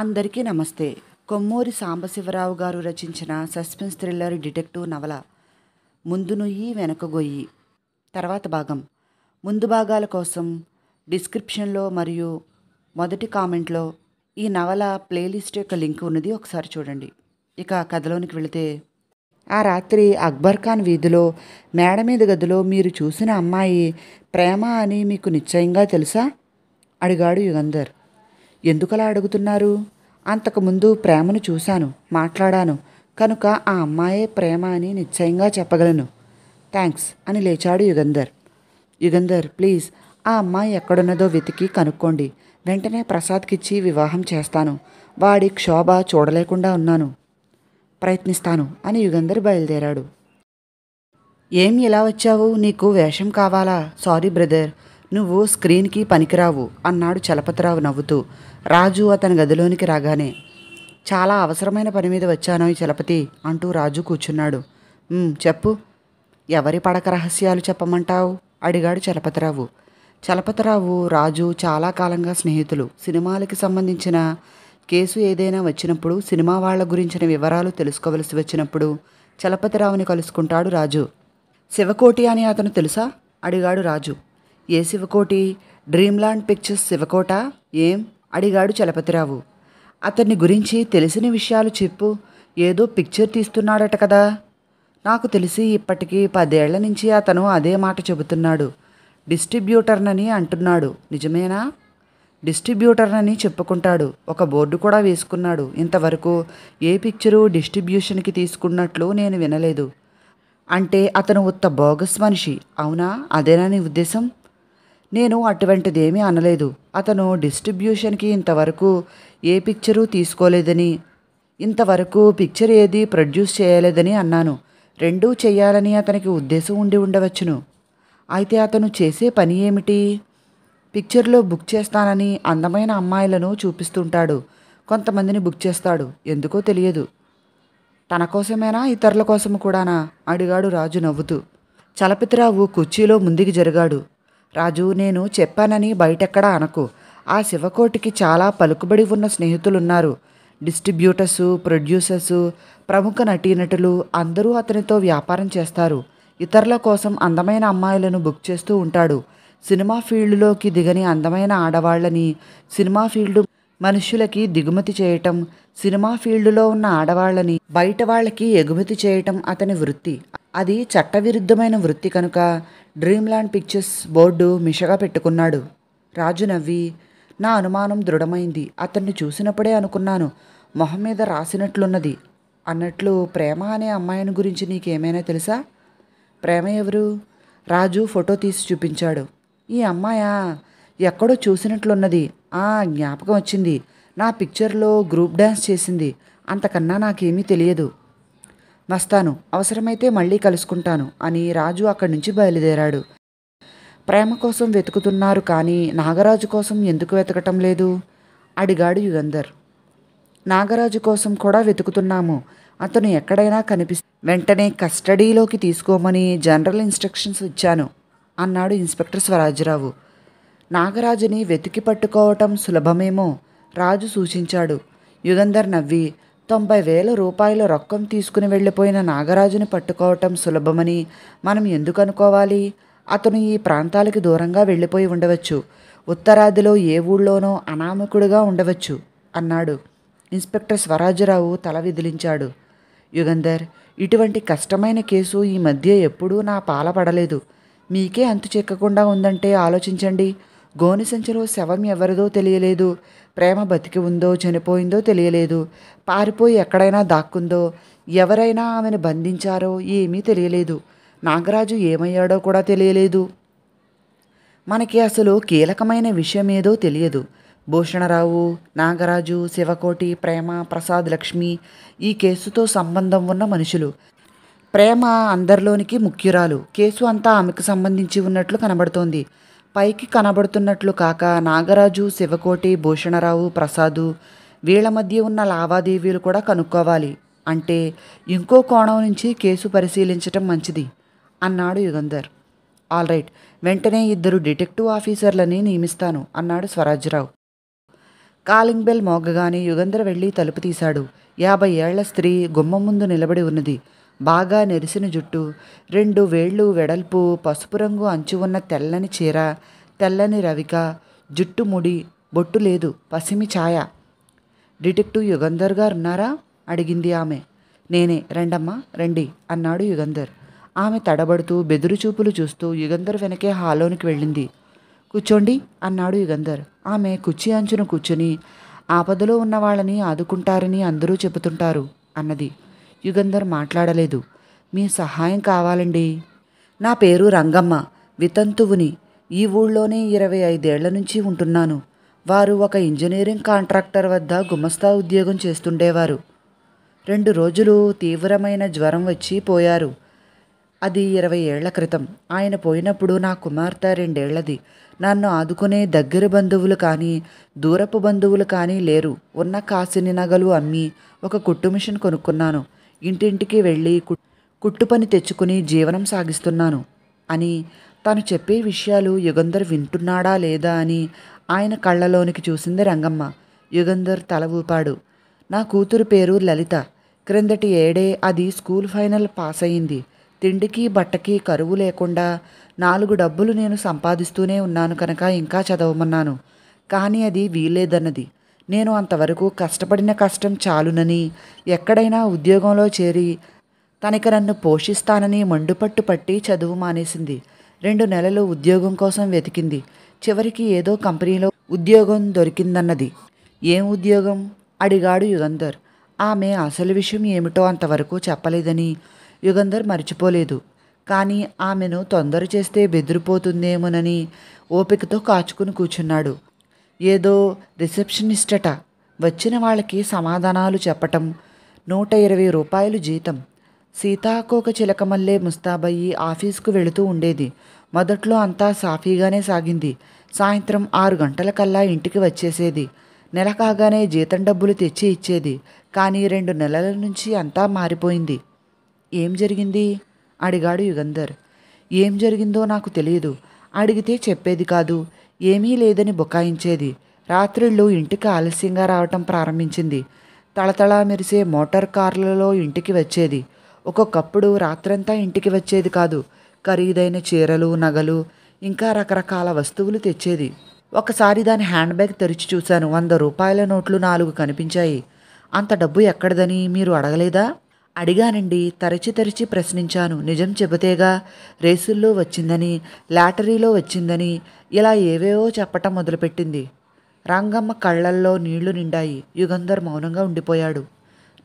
అందరికీ నమస్తే కొమ్మూరి సాంబశివరావు గారు రచించిన సస్పెన్స్ థ్రిల్లర్ డిటెక్టివ్ నవల ముందు నుయ్యి వెనకగొయ్యి తర్వాత భాగం ముందు భాగాల కోసం డిస్క్రిప్షన్లో మరియు మొదటి కామెంట్లో ఈ నవల ప్లేలిస్ట్ యొక్క లింక్ ఉన్నది ఒకసారి చూడండి ఇక కథలోనికి వెళితే ఆ రాత్రి అక్బర్ ఖాన్ వీధిలో మేడ మీద గదిలో మీరు చూసిన అమ్మాయి ప్రేమ అని మీకు నిశ్చయంగా తెలుసా అడిగాడు యుగంధర్ ఎందుకలా అడుగుతున్నారు అంతకుముందు ప్రేమను చూశాను మాట్లాడాను కనుక ఆ అమ్మాయే ప్రేమ అని నిశ్చయంగా చెప్పగలను థ్యాంక్స్ అని లేచాడు యుగంధర్ యుగంధర్ ప్లీజ్ ఆ అమ్మాయి ఎక్కడున్నదో వెతికి కనుక్కోండి వెంటనే ప్రసాద్కిచ్చి వివాహం చేస్తాను వాడి క్షోభ చూడలేకుండా ఉన్నాను ప్రయత్నిస్తాను అని యుగంధర్ బయలుదేరాడు ఏం ఇలా వచ్చావు నీకు వేషం కావాలా సారీ బ్రదర్ నువ్వు స్క్రీన్కి పనికిరావు అన్నాడు చలపతిరావు నవ్వుతూ రాజు అతని గదిలోనికి రాగానే చాలా అవసరమైన పని మీద వచ్చాను చలపతి అంటూ రాజు కూర్చున్నాడు చెప్పు ఎవరి పడక రహస్యాలు చెప్పమంటావు అడిగాడు చలపతిరావు చలపతిరావు రాజు చాలా కాలంగా స్నేహితులు సినిమాలకి సంబంధించిన కేసు ఏదైనా వచ్చినప్పుడు సినిమా వాళ్ళ గురించిన వివరాలు తెలుసుకోవలసి వచ్చినప్పుడు చలపతిరావుని కలుసుకుంటాడు రాజు శివకోటి అని అతను తెలుసా అడిగాడు రాజు ఏ శివకోటి డ్రీమ్లాండ్ పిక్చర్స్ శివకోట ఏం అడిగాడు చలపతిరావు అతన్ని గురించి తెలిసిన విషయాలు చెప్పు ఏదో పిక్చర్ తీస్తున్నాడట కదా నాకు తెలిసి ఇప్పటికీ పదేళ్ల నుంచి అతను అదే మాట చెబుతున్నాడు డిస్ట్రిబ్యూటర్నని అంటున్నాడు నిజమేనా డిస్ట్రిబ్యూటర్నని చెప్పుకుంటాడు ఒక బోర్డు కూడా వేసుకున్నాడు ఇంతవరకు ఏ పిక్చరు డిస్ట్రిబ్యూషన్కి తీసుకున్నట్లు నేను వినలేదు అంటే అతను ఉత్త బోగస్ మనిషి అవునా అదేనా నీ ఉద్దేశం నేను అటువంటిదేమీ అనలేదు అతను డిస్ట్రిబ్యూషన్కి ఇంతవరకు ఏ పిక్చరు తీసుకోలేదని ఇంతవరకు పిక్చర్ ఏది ప్రొడ్యూస్ చేయలేదని అన్నాను రెండూ చేయాలని అతనికి ఉద్దేశం ఉండి ఉండవచ్చును అయితే అతను చేసే పని ఏమిటి పిక్చర్లో బుక్ చేస్తానని అందమైన అమ్మాయిలను చూపిస్తుంటాడు కొంతమందిని బుక్ చేస్తాడు ఎందుకో తెలియదు తన కోసమేనా ఇతరుల కోసం కూడానా అడిగాడు రాజు నవ్వుతూ చలపతిరావు కుర్చీలో ముందుకు జరిగాడు రాజు నేను చెప్పానని బయటెక్కడా అనకు ఆ శివకోటికి చాలా పలుకుబడి ఉన్న స్నేహితులున్నారు డిస్ట్రిబ్యూటర్సు ప్రొడ్యూసర్సు ప్రముఖ నటీనటులు అందరూ అతనితో వ్యాపారం చేస్తారు ఇతరుల కోసం అందమైన అమ్మాయిలను బుక్ చేస్తూ ఉంటాడు సినిమా ఫీల్డ్లోకి దిగని అందమైన ఆడవాళ్ళని సినిమా ఫీల్డ్ మనుషులకి దిగుమతి చేయటం సినిమా ఫీల్డ్లో ఉన్న ఆడవాళ్ళని బయట వాళ్ళకి ఎగుమతి చేయటం అతని వృత్తి అది చట్టవిరుద్ధమైన వృత్తి కనుక ల్యాండ్ పిక్చర్స్ బోర్డు మిషగా పెట్టుకున్నాడు రాజు నవ్వి నా అనుమానం దృఢమైంది అతన్ని చూసినప్పుడే అనుకున్నాను మొహం మీద రాసినట్లున్నది అన్నట్లు ప్రేమ అనే అమ్మాయిని గురించి నీకేమైనా తెలుసా ప్రేమ ఎవరు రాజు ఫోటో తీసి చూపించాడు ఈ అమ్మాయా ఎక్కడో చూసినట్లున్నది ఆ జ్ఞాపకం వచ్చింది నా పిక్చర్లో గ్రూప్ డ్యాన్స్ చేసింది అంతకన్నా నాకేమీ తెలియదు వస్తాను అవసరమైతే మళ్ళీ కలుసుకుంటాను అని రాజు అక్కడి నుంచి బయలుదేరాడు ప్రేమ కోసం వెతుకుతున్నారు కానీ నాగరాజు కోసం ఎందుకు వెతకటం లేదు అడిగాడు యుగంధర్ నాగరాజు కోసం కూడా వెతుకుతున్నాము అతను ఎక్కడైనా కనిపి వెంటనే కస్టడీలోకి తీసుకోమని జనరల్ ఇన్స్ట్రక్షన్స్ ఇచ్చాను అన్నాడు ఇన్స్పెక్టర్ స్వరాజ్రావు నాగరాజుని వెతికి పట్టుకోవటం సులభమేమో రాజు సూచించాడు యుగంధర్ నవ్వి తొంభై వేల రూపాయల రొక్కం తీసుకుని వెళ్ళిపోయిన నాగరాజుని పట్టుకోవటం సులభమని మనం ఎందుకు అనుకోవాలి అతను ఈ ప్రాంతాలకి దూరంగా వెళ్ళిపోయి ఉండవచ్చు ఉత్తరాదిలో ఏ ఊళ్ళోనో అనామకుడుగా ఉండవచ్చు అన్నాడు ఇన్స్పెక్టర్ స్వరాజరావు తల విదిలించాడు యుగంధర్ ఇటువంటి కష్టమైన కేసు ఈ మధ్య ఎప్పుడూ నా పాల పడలేదు మీకే అంతు చిక్కకుండా ఉందంటే ఆలోచించండి గోనెసంచిలో శవం ఎవరిదో తెలియలేదు ప్రేమ బతికి ఉందో చనిపోయిందో తెలియలేదు పారిపోయి ఎక్కడైనా దాక్కుందో ఎవరైనా ఆమెను బంధించారో ఏమీ తెలియలేదు నాగరాజు ఏమయ్యాడో కూడా తెలియలేదు మనకి అసలు కీలకమైన విషయం ఏదో తెలియదు భూషణరావు నాగరాజు శివకోటి ప్రేమ ప్రసాద్ లక్ష్మి ఈ కేసుతో సంబంధం ఉన్న మనుషులు ప్రేమ అందరిలోనికి ముఖ్యురాలు కేసు అంతా ఆమెకు సంబంధించి ఉన్నట్లు కనబడుతోంది పైకి కనబడుతున్నట్లు కాక నాగరాజు శివకోటి భూషణరావు ప్రసాదు వీళ్ల మధ్య ఉన్న లావాదేవీలు కూడా కనుక్కోవాలి అంటే ఇంకో కోణం నుంచి కేసు పరిశీలించటం మంచిది అన్నాడు యుగంధర్ ఆల్ రైట్ వెంటనే ఇద్దరు డిటెక్టివ్ ఆఫీసర్లని నియమిస్తాను అన్నాడు స్వరాజ్రావు కాలింగ్ బెల్ మోగగానే యుగంధర్ వెళ్ళి తలుపు తీశాడు యాభై ఏళ్ల స్త్రీ గుమ్మం ముందు నిలబడి ఉన్నది బాగా నెరిసిన జుట్టు రెండు వేళ్ళు వెడల్పు పసుపు రంగు అంచు ఉన్న తెల్లని చీర తెల్లని రవిక జుట్టు ముడి బొట్టు లేదు పసిమి ఛాయ డిటెక్టివ్ యుగంధర్ గారున్నారా అడిగింది ఆమె నేనే రండమ్మా రండి అన్నాడు యుగంధర్ ఆమె తడబడుతూ బెదురు చూపులు చూస్తూ యుగంధర్ వెనకే హాలోనికి వెళ్ళింది కూర్చోండి అన్నాడు యుగంధర్ ఆమె కుర్చీ అంచున కూర్చుని ఆపదలో ఉన్న వాళ్ళని ఆదుకుంటారని అందరూ చెబుతుంటారు అన్నది యుగంధర్ మాట్లాడలేదు మీ సహాయం కావాలండి నా పేరు రంగమ్మ వితంతువుని ఈ ఊళ్ళోనే ఇరవై ఐదేళ్ల నుంచి ఉంటున్నాను వారు ఒక ఇంజనీరింగ్ కాంట్రాక్టర్ వద్ద గుమస్తా ఉద్యోగం చేస్తుండేవారు రెండు రోజులు తీవ్రమైన జ్వరం వచ్చి పోయారు అది ఇరవై ఏళ్ల క్రితం ఆయన పోయినప్పుడు నా కుమార్తె రెండేళ్లది నన్ను ఆదుకునే దగ్గర బంధువులు కానీ దూరపు బంధువులు కానీ లేరు ఉన్న కాసిని నగలు అమ్మి ఒక కుట్టుమిషన్ కొనుక్కున్నాను ఇంటింటికి వెళ్ళి కుట్టు పని తెచ్చుకుని జీవనం సాగిస్తున్నాను అని తాను చెప్పే విషయాలు యుగంధర్ వింటున్నాడా లేదా అని ఆయన కళ్ళలోనికి చూసింది రంగమ్మ యుగంధర్ తల ఊపాడు నా కూతురు పేరు లలిత క్రిందటి ఏడే అది స్కూల్ ఫైనల్ పాస్ అయింది తిండికి బట్టకి కరువు లేకుండా నాలుగు డబ్బులు నేను సంపాదిస్తూనే ఉన్నాను కనుక ఇంకా చదవమన్నాను కానీ అది వీల్లేదన్నది నేను అంతవరకు కష్టపడిన కష్టం చాలునని ఎక్కడైనా ఉద్యోగంలో చేరి తనకి నన్ను పోషిస్తానని మండుపట్టు పట్టి చదువు మానేసింది రెండు నెలలు ఉద్యోగం కోసం వెతికింది చివరికి ఏదో కంపెనీలో ఉద్యోగం దొరికిందన్నది ఏం ఉద్యోగం అడిగాడు యుగంధర్ ఆమె అసలు విషయం ఏమిటో అంతవరకు చెప్పలేదని యుగంధర్ మర్చిపోలేదు కానీ ఆమెను తొందర చేస్తే బెదిరిపోతుందేమోనని ఓపికతో కాచుకుని కూర్చున్నాడు ఏదో రిసెప్షనిస్టట వచ్చిన వాళ్ళకి సమాధానాలు చెప్పటం నూట ఇరవై రూపాయలు జీతం సీతాకోక చిలకమల్లే ముస్తాబయ్యి ఆఫీస్కు వెళుతూ ఉండేది మొదట్లో అంతా సాఫీగానే సాగింది సాయంత్రం ఆరు గంటలకల్లా ఇంటికి వచ్చేసేది నెల కాగానే జీతం డబ్బులు తెచ్చి ఇచ్చేది కానీ రెండు నెలల నుంచి అంతా మారిపోయింది ఏం జరిగింది అడిగాడు యుగంధర్ ఏం జరిగిందో నాకు తెలియదు అడిగితే చెప్పేది కాదు ఏమీ లేదని బుకాయించేది రాత్రిళ్ళు ఇంటికి ఆలస్యంగా రావటం ప్రారంభించింది తళతళా మెరిసే మోటార్ కార్లలో ఇంటికి వచ్చేది ఒక్కొక్కప్పుడు రాత్రంతా ఇంటికి వచ్చేది కాదు ఖరీదైన చీరలు నగలు ఇంకా రకరకాల వస్తువులు తెచ్చేది ఒకసారి దాని హ్యాండ్ బ్యాగ్ తెరిచి చూశాను వంద రూపాయల నోట్లు నాలుగు కనిపించాయి అంత డబ్బు ఎక్కడిదని మీరు అడగలేదా అడిగానండి తరచి తరచి ప్రశ్నించాను నిజం చెబితేగా రేసుల్లో వచ్చిందని లాటరీలో వచ్చిందని ఇలా ఏవేవో చెప్పటం మొదలుపెట్టింది రంగమ్మ కళ్ళల్లో నీళ్లు నిండాయి యుగంధర్ మౌనంగా ఉండిపోయాడు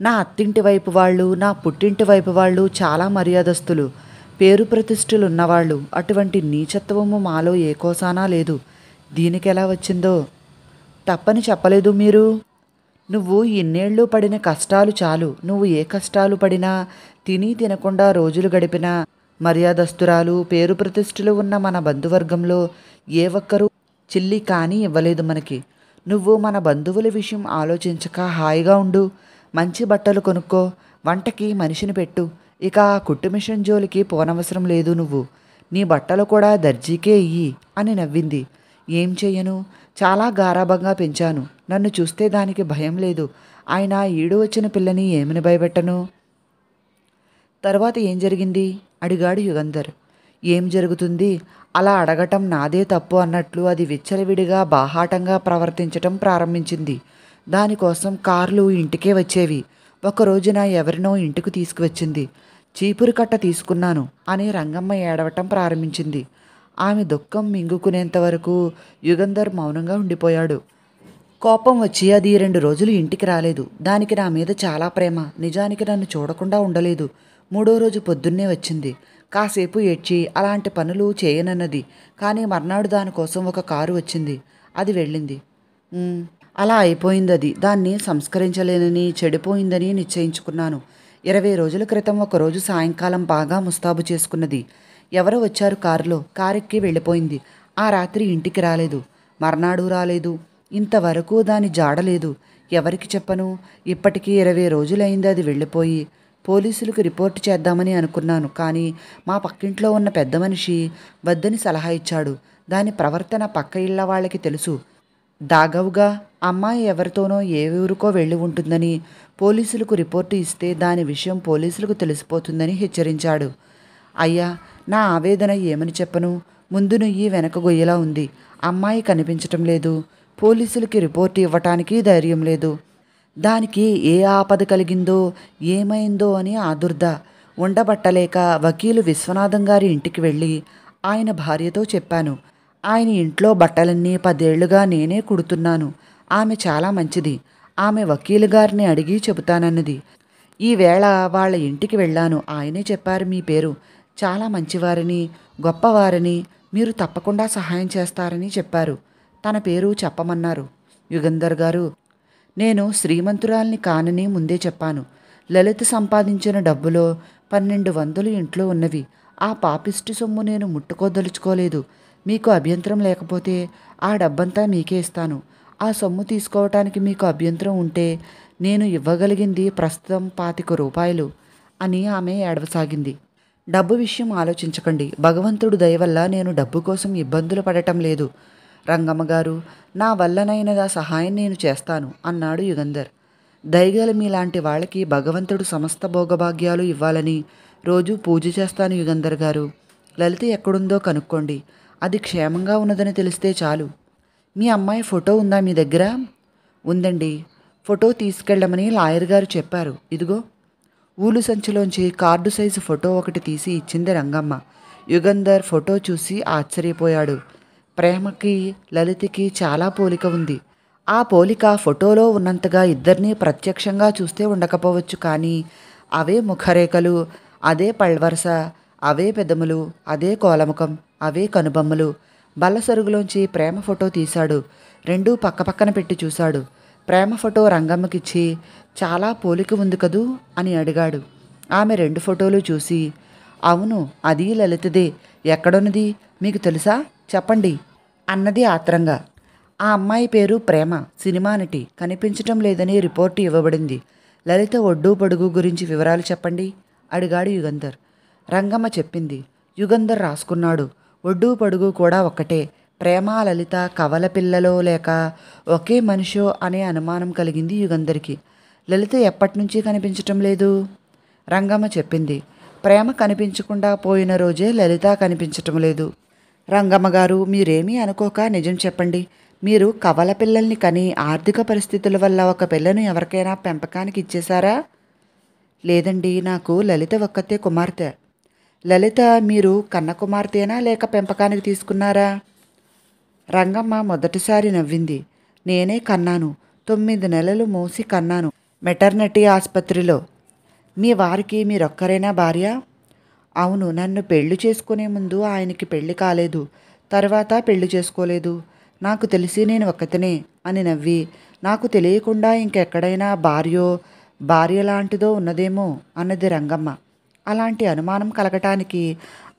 నా అత్తింటి వైపు వాళ్ళు నా పుట్టింటి వైపు వాళ్ళు చాలా మర్యాదస్తులు పేరు ప్రతిష్ఠలు ఉన్నవాళ్ళు అటువంటి నీచత్వము మాలో ఏ కోసానా లేదు దీనికెలా వచ్చిందో తప్పని చెప్పలేదు మీరు నువ్వు ఇన్నేళ్ళు పడిన కష్టాలు చాలు నువ్వు ఏ కష్టాలు పడినా తిని తినకుండా రోజులు గడిపినా మర్యాదస్తురాలు పేరు ప్రతిష్ఠలు ఉన్న మన బంధువర్గంలో ఏ ఒక్కరూ చిల్లి కానీ ఇవ్వలేదు మనకి నువ్వు మన బంధువుల విషయం ఆలోచించక హాయిగా ఉండు మంచి బట్టలు కొనుక్కో వంటకి మనిషిని పెట్టు ఇక ఆ కుట్టు మిషన్ జోలికి పోనవసరం లేదు నువ్వు నీ బట్టలు కూడా దర్జీకే ఇయ్యి అని నవ్వింది ఏం చెయ్యను చాలా గారాభంగా పెంచాను నన్ను చూస్తే దానికి భయం లేదు ఆయన ఈడు వచ్చిన పిల్లని ఏమని భయపెట్టను తర్వాత ఏం జరిగింది అడిగాడు యుగంధర్ ఏం జరుగుతుంది అలా అడగటం నాదే తప్పు అన్నట్లు అది విచ్చలవిడిగా బాహాటంగా ప్రవర్తించటం ప్రారంభించింది దానికోసం కార్లు ఇంటికే వచ్చేవి ఒక రోజున ఎవరినో ఇంటికి తీసుకువచ్చింది చీపురు కట్ట తీసుకున్నాను అని రంగమ్మ ఏడవటం ప్రారంభించింది ఆమె దుఃఖం మింగుకునేంత వరకు యుగంధర్ మౌనంగా ఉండిపోయాడు కోపం వచ్చి అది రెండు రోజులు ఇంటికి రాలేదు దానికి నా మీద చాలా ప్రేమ నిజానికి నన్ను చూడకుండా ఉండలేదు మూడో రోజు పొద్దున్నే వచ్చింది కాసేపు ఏడ్చి అలాంటి పనులు చేయనన్నది కానీ మర్నాడు దానికోసం ఒక కారు వచ్చింది అది వెళ్ళింది అలా అయిపోయింది అది దాన్ని సంస్కరించలేనని చెడిపోయిందని నిశ్చయించుకున్నాను ఇరవై రోజుల క్రితం ఒకరోజు సాయంకాలం బాగా ముస్తాబు చేసుకున్నది ఎవరు వచ్చారు కారులో కారెక్కి వెళ్ళిపోయింది ఆ రాత్రి ఇంటికి రాలేదు మర్నాడు రాలేదు ఇంతవరకు దాని జాడలేదు ఎవరికి చెప్పను ఇప్పటికీ ఇరవై రోజులైంది అది వెళ్ళిపోయి పోలీసులకు రిపోర్ట్ చేద్దామని అనుకున్నాను కానీ మా పక్కింట్లో ఉన్న పెద్ద మనిషి వద్దని సలహా ఇచ్చాడు దాని ప్రవర్తన పక్క ఇళ్ల వాళ్ళకి తెలుసు దాగవుగా అమ్మాయి ఎవరితోనో ఏ ఊరికో వెళ్ళి ఉంటుందని పోలీసులకు రిపోర్టు ఇస్తే దాని విషయం పోలీసులకు తెలిసిపోతుందని హెచ్చరించాడు అయ్యా నా ఆవేదన ఏమని చెప్పను ముందు నుయ్యి వెనక గొయ్యలా ఉంది అమ్మాయి కనిపించటం లేదు పోలీసులకి రిపోర్ట్ ఇవ్వటానికి ధైర్యం లేదు దానికి ఏ ఆపద కలిగిందో ఏమైందో అని ఆదుర్ద ఉండబట్టలేక వకీలు విశ్వనాథం గారి ఇంటికి వెళ్ళి ఆయన భార్యతో చెప్పాను ఆయన ఇంట్లో బట్టలన్నీ పదేళ్లుగా నేనే కుడుతున్నాను ఆమె చాలా మంచిది ఆమె వకీలు గారిని అడిగి చెబుతానన్నది ఈవేళ వాళ్ళ ఇంటికి వెళ్ళాను ఆయనే చెప్పారు మీ పేరు చాలా మంచివారని గొప్పవారని మీరు తప్పకుండా సహాయం చేస్తారని చెప్పారు తన పేరు చెప్పమన్నారు యుగంధర్ గారు నేను శ్రీమంతురాల్ని కానని ముందే చెప్పాను లలిత సంపాదించిన డబ్బులో పన్నెండు వందలు ఇంట్లో ఉన్నవి ఆ పాపిస్టు సొమ్ము నేను ముట్టుకోదలుచుకోలేదు మీకు అభ్యంతరం లేకపోతే ఆ డబ్బంతా మీకే ఇస్తాను ఆ సొమ్ము తీసుకోవటానికి మీకు అభ్యంతరం ఉంటే నేను ఇవ్వగలిగింది ప్రస్తుతం పాతిక రూపాయలు అని ఆమె ఏడవసాగింది డబ్బు విషయం ఆలోచించకండి భగవంతుడు దయవల్ల నేను డబ్బు కోసం ఇబ్బందులు పడటం లేదు రంగమ్మగారు నా వల్లనైన సహాయం నేను చేస్తాను అన్నాడు యుగంధర్ దయగల మీలాంటి వాళ్ళకి భగవంతుడు సమస్త భోగభాగ్యాలు ఇవ్వాలని రోజు పూజ చేస్తాను యుగంధర్ గారు లలిత ఎక్కడుందో కనుక్కోండి అది క్షేమంగా ఉన్నదని తెలిస్తే చాలు మీ అమ్మాయి ఫోటో ఉందా మీ దగ్గర ఉందండి ఫోటో తీసుకెళ్ళమని లాయర్ గారు చెప్పారు ఇదిగో ఊలు సంచిలోంచి కార్డు సైజు ఫోటో ఒకటి తీసి ఇచ్చింది రంగమ్మ యుగంధర్ ఫోటో చూసి ఆశ్చర్యపోయాడు ప్రేమకి లలితకి చాలా పోలిక ఉంది ఆ పోలిక ఫోటోలో ఉన్నంతగా ఇద్దరినీ ప్రత్యక్షంగా చూస్తే ఉండకపోవచ్చు కానీ అవే ముఖరేఖలు అదే పళ్వరస అవే పెదములు అదే కోలముఖం అవే కనుబొమ్మలు బల్లసరుగులోంచి ప్రేమ ఫోటో తీశాడు రెండూ పక్కపక్కన పెట్టి చూశాడు ప్రేమ ఫోటో రంగమ్మకిచ్చి చాలా పోలిక ఉంది కదూ అని అడిగాడు ఆమె రెండు ఫోటోలు చూసి అవును అది లలితదే ఎక్కడున్నది మీకు తెలుసా చెప్పండి అన్నది ఆత్రంగా ఆ అమ్మాయి పేరు ప్రేమ సినిమా నటి కనిపించటం లేదని రిపోర్టు ఇవ్వబడింది లలిత ఒడ్డు పొడుగు గురించి వివరాలు చెప్పండి అడిగాడు యుగంధర్ రంగమ్మ చెప్పింది యుగంధర్ రాసుకున్నాడు ఒడ్డు పొడుగు కూడా ఒక్కటే ప్రేమ లలిత కవల పిల్లలో లేక ఒకే మనిషో అనే అనుమానం కలిగింది యుగంధర్కి లలిత ఎప్పటినుంచి కనిపించటం లేదు రంగమ్మ చెప్పింది ప్రేమ కనిపించకుండా పోయిన రోజే లలిత కనిపించటం లేదు రంగమ్మగారు మీరేమీ అనుకోక నిజం చెప్పండి మీరు కవల పిల్లల్ని కని ఆర్థిక పరిస్థితుల వల్ల ఒక పిల్లను ఎవరికైనా పెంపకానికి ఇచ్చేశారా లేదండి నాకు లలిత ఒక్కతే కుమార్తె లలిత మీరు కన్న కుమార్తెనా లేక పెంపకానికి తీసుకున్నారా రంగమ్మ మొదటిసారి నవ్వింది నేనే కన్నాను తొమ్మిది నెలలు మూసి కన్నాను మెటర్నిటీ ఆసుపత్రిలో మీ వారికి మీరొక్కరైనా భార్య అవును నన్ను పెళ్లి చేసుకునే ముందు ఆయనకి పెళ్లి కాలేదు తర్వాత పెళ్లి చేసుకోలేదు నాకు తెలిసి నేను ఒక్కతనే అని నవ్వి నాకు తెలియకుండా ఇంకెక్కడైనా భార్యో భార్య లాంటిదో ఉన్నదేమో అన్నది రంగమ్మ అలాంటి అనుమానం కలగటానికి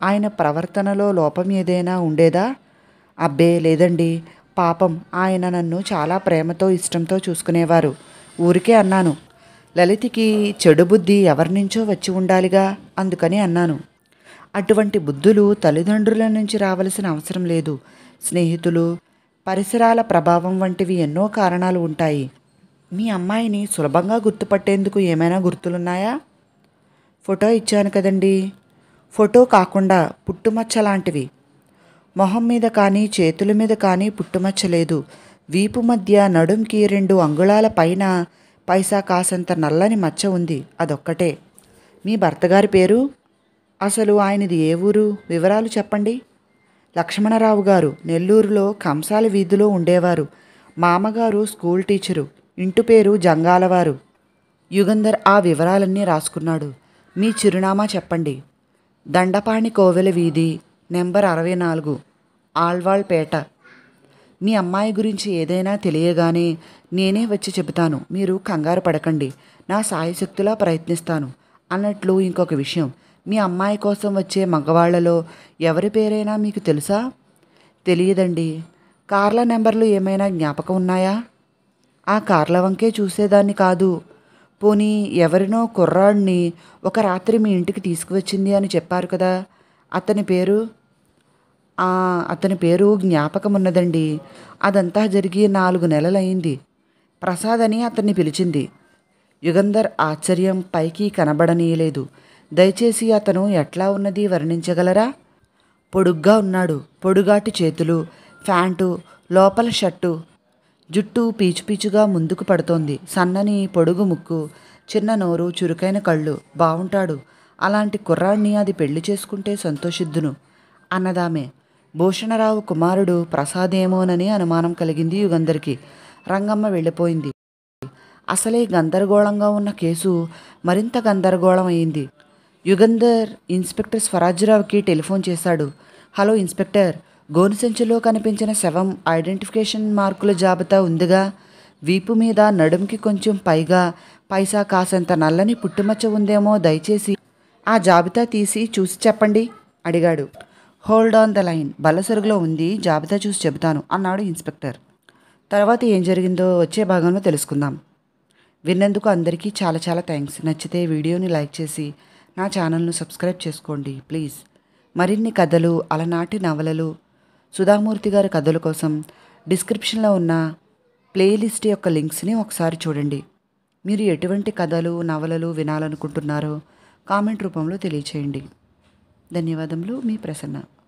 ఆయన ప్రవర్తనలో లోపం ఏదైనా ఉండేదా అబ్బే లేదండి పాపం ఆయన నన్ను చాలా ప్రేమతో ఇష్టంతో చూసుకునేవారు ఊరికే అన్నాను లలితికి చెడు బుద్ధి ఎవరి నుంచో వచ్చి ఉండాలిగా అందుకని అన్నాను అటువంటి బుద్ధులు తల్లిదండ్రుల నుంచి రావలసిన అవసరం లేదు స్నేహితులు పరిసరాల ప్రభావం వంటివి ఎన్నో కారణాలు ఉంటాయి మీ అమ్మాయిని సులభంగా గుర్తుపట్టేందుకు ఏమైనా గుర్తులున్నాయా ఫోటో ఇచ్చాను కదండి ఫోటో కాకుండా పుట్టుమచ్చ లాంటివి మొహం మీద కానీ చేతుల మీద కానీ పుట్టుమచ్చ లేదు వీపు మధ్య నడుంకి రెండు అంగుళాల పైన పైసా కాసంత నల్లని మచ్చ ఉంది అదొక్కటే మీ భర్తగారి పేరు అసలు ఆయనది ఏ ఊరు వివరాలు చెప్పండి లక్ష్మణరావు గారు నెల్లూరులో కంసాల వీధిలో ఉండేవారు మామగారు స్కూల్ టీచరు ఇంటి పేరు జంగాలవారు యుగంధర్ ఆ వివరాలన్నీ రాసుకున్నాడు మీ చిరునామా చెప్పండి దండపాణి కోవెల వీధి నెంబర్ అరవై నాలుగు ఆల్వాల్పేట మీ అమ్మాయి గురించి ఏదైనా తెలియగానే నేనే వచ్చి చెబుతాను మీరు కంగారు పడకండి నా సాయశక్తులా ప్రయత్నిస్తాను అన్నట్లు ఇంకొక విషయం మీ అమ్మాయి కోసం వచ్చే మగవాళ్లలో ఎవరి పేరైనా మీకు తెలుసా తెలియదండి కార్ల నెంబర్లు ఏమైనా జ్ఞాపకం ఉన్నాయా ఆ కార్ల వంకే చూసేదాన్ని కాదు పోనీ ఎవరినో కుర్రాడిని ఒక రాత్రి మీ ఇంటికి తీసుకువచ్చింది అని చెప్పారు కదా అతని పేరు అతని పేరు జ్ఞాపకం ఉన్నదండి అదంతా జరిగి నాలుగు నెలలైంది ప్రసాద్ అని అతన్ని పిలిచింది యుగంధర్ ఆశ్చర్యం పైకి కనబడనీయలేదు దయచేసి అతను ఎట్లా ఉన్నది వర్ణించగలరా పొడుగ్గా ఉన్నాడు పొడుగాటి చేతులు ఫ్యాంటు లోపల షర్టు జుట్టు పీచు పీచుగా ముందుకు పడుతోంది సన్నని పొడుగు ముక్కు చిన్న నోరు చురుకైన కళ్ళు బావుంటాడు అలాంటి కుర్రాణ్ణి అది పెళ్లి చేసుకుంటే సంతోషిద్దును అన్నదామే భూషణరావు కుమారుడు ప్రసాదేమోనని అనుమానం కలిగింది యుగంధర్కి రంగమ్మ వెళ్ళిపోయింది అసలే గందరగోళంగా ఉన్న కేసు మరింత గందరగోళం అయింది యుగంధర్ ఇన్స్పెక్టర్ స్వరాజ్యరావుకి టెలిఫోన్ చేశాడు హలో ఇన్స్పెక్టర్ గోనుసంచులో కనిపించిన శవం ఐడెంటిఫికేషన్ మార్కుల జాబితా ఉందిగా వీపు మీద నడుంకి కొంచెం పైగా పైసా కాసంత నల్లని పుట్టుమచ్చ ఉందేమో దయచేసి ఆ జాబితా తీసి చూసి చెప్పండి అడిగాడు హోల్డ్ ఆన్ ద లైన్ బల్లసరుగులో ఉంది జాబితా చూసి చెబుతాను అన్నాడు ఇన్స్పెక్టర్ తర్వాత ఏం జరిగిందో వచ్చే భాగంలో తెలుసుకుందాం విన్నందుకు అందరికీ చాలా చాలా థ్యాంక్స్ నచ్చితే వీడియోని లైక్ చేసి నా ఛానల్ను సబ్స్క్రైబ్ చేసుకోండి ప్లీజ్ మరిన్ని కథలు అలనాటి నవలలు సుధామూర్తి గారి కథల కోసం డిస్క్రిప్షన్లో ఉన్న ప్లేలిస్ట్ యొక్క లింక్స్ని ఒకసారి చూడండి మీరు ఎటువంటి కథలు నవలలు వినాలనుకుంటున్నారో కామెంట్ రూపంలో తెలియచేయండి ధన్యవాదములు మీ ప్రసన్న